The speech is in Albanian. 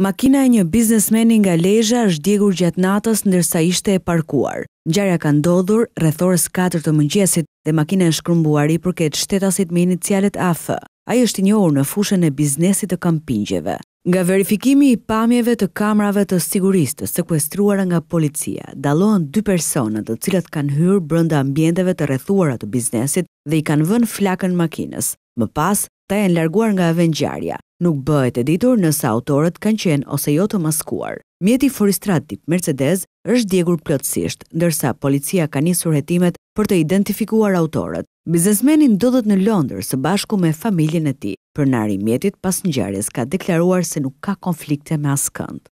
Makina e një biznesmeni nga Lezhë është djegur gjatë natës ndërsa ishte e parkuar. Ngjarja ka ndodhur rreth orës 4 të mëngjesit dhe makina është shkrumbuar i përket shtetasit me inicialet AF. Ai është i njohur në fushën e biznesit të kampingjeve. Nga verifikimi i pamjeve të kamerave të sigurisë të sekuestruara nga policia, dallohen dy persona të cilët kanë hyrë brenda ambienteve të rrethuara të biznesit dhe i kanë vënë flakën makinës. Më pas, ta janë larguar nga avengjarja. Nuk bëhet e ditur nësa autorët kanë qenë ose jo të maskuar. Mjeti foristrat tip Mercedes është djegur plotësisht, ndërsa policia ka një hetimet për të identifikuar autorët. Biznesmenin dodhët në Londër së bashku me familjen e ti, për nari mjetit pas njëjarës ka deklaruar se nuk ka konflikte me askënd.